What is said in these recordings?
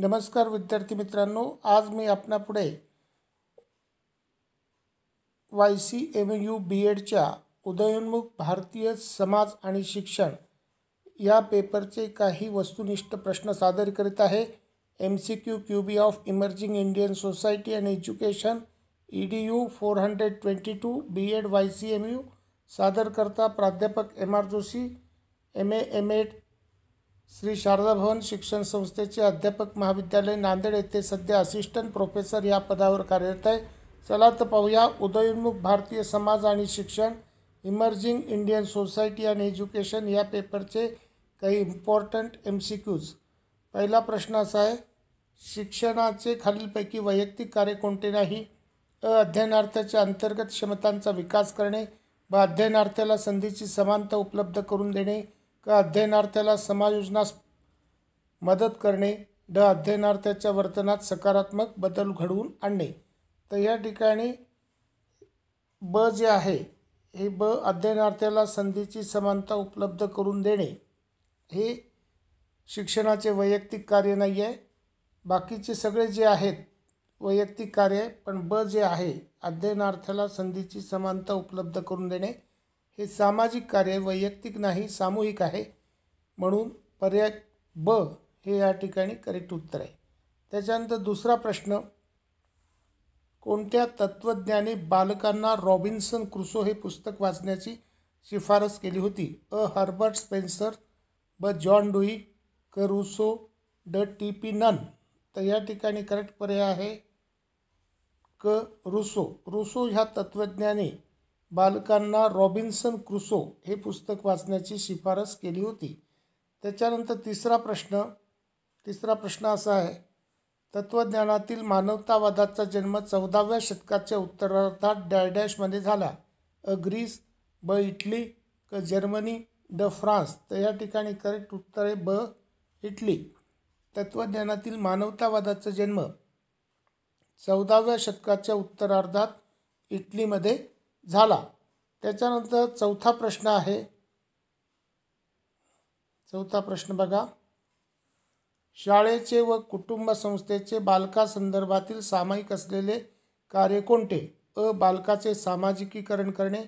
नमस्कार विद्यार्थी मित्रांनो आज मी आपणापुढे Y C M U B एडच्या उदयोन्मुख भारतीय समाज आणि शिक्षण या पेपरचे काही वस्तुनिष्ठ प्रश्न सादर करीत आहे M C Q Q B of emerging Indian society and education E D U four hundred twenty two B Ed Y C M U सादरकर्ता प्राध्यापक M R Joshi M A M Ed Shri Sharada Bhavan शिक्षण संस्थेचे अध्यापक महाविद्यालय नांदेड येथे सध्या असिस्टंट प्रोफेसर या पदावर कार्यरत आहे चला तर पाहूया उदयोन्मुख भारतीय समाज आणि शिक्षण emerging Indian society and education या पेपरचे काही इम्पॉर्टंट एम सी क्यूज पहिला प्रश्न असा आहे शिक्षणाचे खालीलपैकी वैयक्तिक कार्य कोणते नाही अ अध्ययनार्थाच्या अंतर्गत क्षमतांचा विकास करणे व अध्ययनार्थ्याला संधीची समानता उपलब्ध करून देणे अध्ययनार्थ्याला समायोजनास मदत करणे ड अध्ययनार्थ्याच्या वर्तनात सकारात्मक बदल घडवून आणणे तर या ठिकाणी ब जे आहे हे ब अध्ययनार्थ्याला संधीची समानता उपलब्ध करून देणे हे शिक्षणाचे वैयक्तिक कार्य नाही आहे बाकीचे सगळे जे आहेत वैयक्तिक कार्य पण ब जे आहे अध्ययनार्थ्याला संधीची समानता उपलब्ध करून देणे हे सामाजिक कार्य वैयक्तिक नाही सामूहिक आहे म्हणून पर्याय ब हे या ठिकाणी करेक्ट उत्तर आहे त्याच्यानंतर दुसरा प्रश्न कोणत्या तत्त्वज्ञाने बालकांना रॉबिन्सन क्रुसो हे पुस्तक वाचण्याची शिफारस केली होती अ हर्बर्ट स्पेन्सर ब जॉन डुई रुसो ड टी पी नन तर या ठिकाणी करेक्ट पर्याय आहे क रुसो रुसो ह्या तत्त्वज्ञाने बालकांना रॉबिन्सन क्रुसो हे पुस्तक वाचण्याची शिफारस केली होती त्याच्यानंतर तिसरा प्रश्न तिसरा प्रश्न असा आहे तत्त्वज्ञानातील मानवतावादाचा जन्म चौदाव्या शतकाच्या उत्तरार्धात डॅडॅशमध्ये झाला अ ग्रीस ब इटली क जर्मनी द फ्रान्स तर या ठिकाणी करेक्ट उत्तर आहे ब इटली तत्त्वज्ञानातील मानवतावादाचा जन्म चौदाव्या शतकाच्या उत्तरार्धात इटलीमध्ये झाला त्याच्यानंतर चौथा प्रश्न आहे चौथा प्रश्न बघा शाळेचे व कुटुंब संस्थेचे बालकासंदर्भातील सामायिक असलेले कार्य कोणते अ बालकाचे सामाजिकीकरण करणे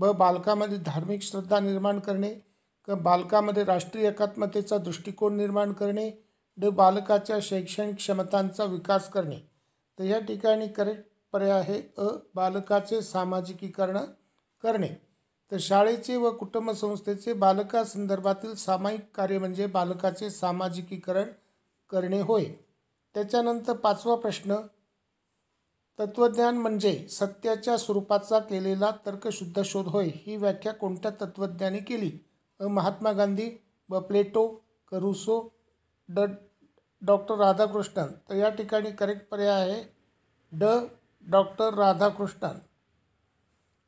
ब बालकामध्ये धार्मिक श्रद्धा निर्माण करणे क बालकामध्ये राष्ट्रीय एकात्मतेचा दृष्टिकोन निर्माण करणे ड बालकाच्या शैक्षणिक क्षमतांचा विकास करणे तर या ठिकाणी करेक्ट पर्याय आहे अ बालकाचे सामाजिकीकरण करणे तर शाळेचे व कुटुंबसंस्थेचे बालकासंदर्भातील सामायिक कार्य म्हणजे बालकाचे सामाजिकीकरण करणे होय त्याच्यानंतर पाचवा प्रश्न तत्वज्ञान म्हणजे सत्याच्या स्वरूपाचा केलेला तर्कशुद्ध शोध होय ही व्याख्या कोणत्या तत्वज्ञाने केली अ महात्मा गांधी व प्लेटो करुसो ड डॉक्टर राधाकृष्णन तर या ठिकाणी करेक्ट पर्याय आहे ड डॉक्टर राधाकृष्णन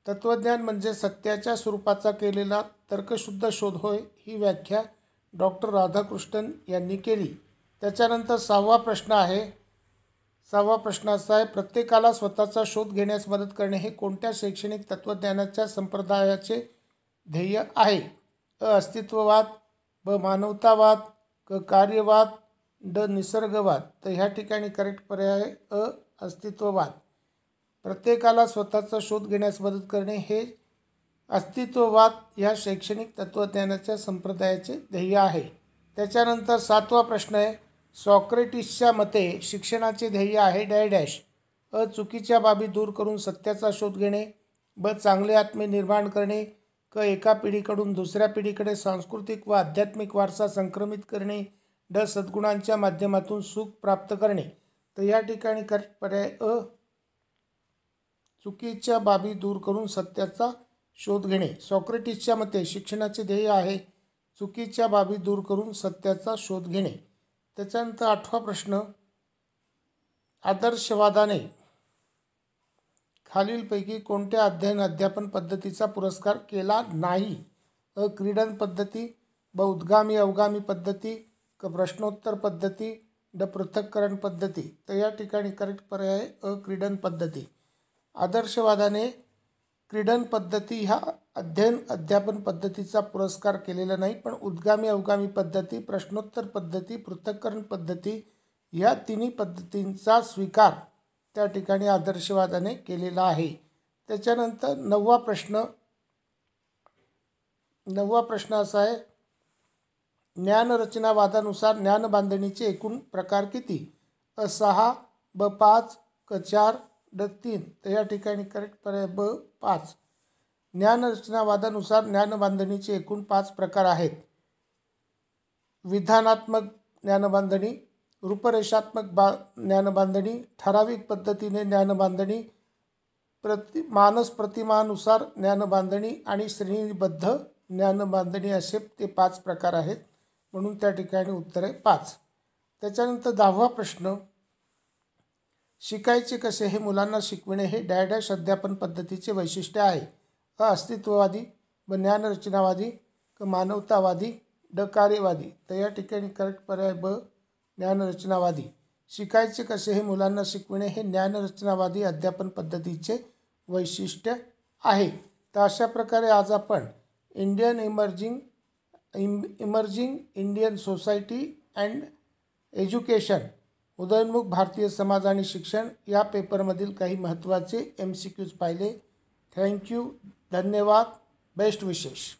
तत्वज्ञान म्हणजे सत्याच्या स्वरूपाचा केलेला तर्कशुद्ध शोध होय ही व्याख्या डॉक्टर राधाकृष्णन यांनी केली त्याच्यानंतर सहावा प्रश्न आहे सहावा प्रश्न असा आहे प्रत्येकाला स्वतःचा शोध घेण्यास मदत करणे हे कोणत्या शैक्षणिक तत्त्वज्ञानाच्या संप्रदायाचे ध्येय आहे अ अस्तित्ववाद ब मानवतावाद क कार्यवाद ड निसर्गवाद तर ह्या ठिकाणी करेक्ट पर्याय अ अस्तित्ववाद प्रत्येकाला स्वतःचा शोध घेण्यास मदत करणे हे अस्तित्ववाद ह्या शैक्षणिक तत्त्वज्ञानाच्या संप्रदायाचे ध्येय आहे त्याच्यानंतर सातवा प्रश्न आहे सॉक्रेटिसच्या मते शिक्षणाचे ध्येय आहे डॅ डॅश अ चुकीच्या बाबी दूर करून सत्याचा शोध घेणे ब चांगले आत्मे निर्माण करणे क एका पिढीकडून दुसऱ्या पिढीकडे सांस्कृतिक व आध्यात्मिक वारसा संक्रमित करणे ड सद्गुणांच्या माध्यमातून सुख प्राप्त करणे तर या ठिकाणी कर पर्याय अ चुकीच्या बाबी दूर करून सत्याचा शोध घेणे सॉक्रेटिसच्या मते शिक्षणाचे ध्येय आहे चुकीच्या बाबी दूर करून सत्याचा शोध घेणे त्याच्यानंतर आठवा प्रश्न आदर्शवादाने खालीलपैकी कोणत्या अध्ययन अध्यापन पद्धतीचा पुरस्कार केला नाही अ क्रीडन पद्धती ब उद्गामी अवगामी पद्धती क प्रश्नोत्तर पद्धती ड पृथक्करण पद्धती तर या ठिकाणी करेक्ट पर्याय अ क्रीडन पद्धती आदर्शवादाने क्रीडन पद्धती ह्या अध्ययन अध्यापन पद्धतीचा पुरस्कार केलेला नाही पण उद्गामी अवगामी पद्धती प्रश्नोत्तर पद्धती पृथक्करण पद्धती ह्या तिन्ही पद्धतींचा स्वीकार त्या ठिकाणी आदर्शवादाने केलेला आहे त्याच्यानंतर नववा प्रश्न नववा प्रश्न असा आहे ज्ञानरचनावादानुसार ज्ञानबांधणीचे एकूण प्रकार किती असहा ब पाच क चार ड तीन तर या ठिकाणी करेक्ट पर्याय ब पाच ज्ञानरचनावादानुसार ज्ञानबांधणीचे एकूण पाच प्रकार आहेत विधानात्मक ज्ञानबांधणी रूपरेषात्मक बा ज्ञानबांधणी ठराविक पद्धतीने ज्ञानबांधणी प्रति मानस प्रतिमानुसार ज्ञानबांधणी आणि श्रेणीबद्ध ज्ञानबांधणी असे ते पाच प्रकार आहेत म्हणून त्या ठिकाणी उत्तर आहे पाच त्याच्यानंतर दहावा प्रश्न शिकायचे कसे हे मुलांना शिकविणे हे डॅडॅश अध्यापन पद्धतीचे वैशिष्ट्य आहे अ अस्तित्ववादी ब ज्ञानरचनावादी क मानवतावादी ड कार्यवादी तर या ठिकाणी करेक्ट पर्याय ब ज्ञानरचनावादी शिकायचे कसे हे मुलांना शिकविणे हे ज्ञानरचनावादी अध्यापन पद्धतीचे वैशिष्ट्य आहे तर अशा प्रकारे आज आपण इंडियन इमर्जिंग इम emerging Indian society and education उदयनमुख भारतीय समाज आणि शिक्षण या पेपरमधील काही महत्त्वाचे एम सी क्यूज पाहिले थँक्यू धन्यवाद बेस्ट विशेष